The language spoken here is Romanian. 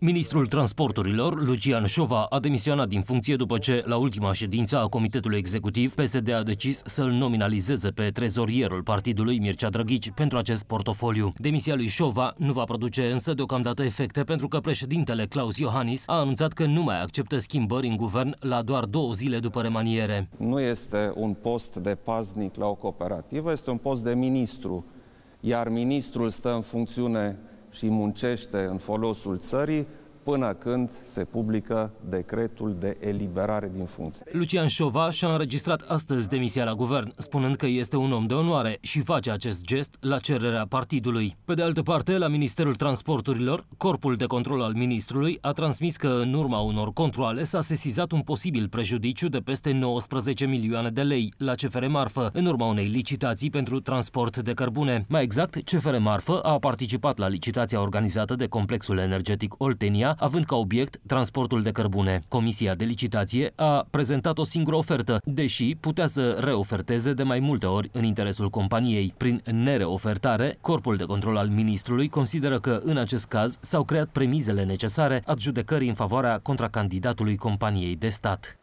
Ministrul Transporturilor, Lucian Șova, a demisionat din funcție după ce, la ultima ședință a Comitetului Executiv, PSD a decis să-l nominalizeze pe trezorierul partidului Mircea Drăghici pentru acest portofoliu. Demisia lui Șova nu va produce însă deocamdată efecte pentru că președintele Claus Iohannis a anunțat că nu mai acceptă schimbări în guvern la doar două zile după remaniere. Nu este un post de paznic la o cooperativă, este un post de ministru, iar ministrul stă în funcțiune și muncește în folosul țării, până când se publică decretul de eliberare din funcție. Lucian Șova și-a înregistrat astăzi demisia la guvern, spunând că este un om de onoare și face acest gest la cererea partidului. Pe de altă parte, la Ministerul Transporturilor, Corpul de Control al Ministrului a transmis că în urma unor controle s-a sesizat un posibil prejudiciu de peste 19 milioane de lei la CFR Marfă, în urma unei licitații pentru transport de cărbune. Mai exact, CFR Marfă a participat la licitația organizată de Complexul Energetic Oltenia, având ca obiect transportul de cărbune. Comisia de licitație a prezentat o singură ofertă, deși putea să reoferteze de mai multe ori în interesul companiei. Prin nereofertare, Corpul de Control al Ministrului consideră că, în acest caz, s-au creat premizele necesare adjudecării în favoarea contracandidatului companiei de stat.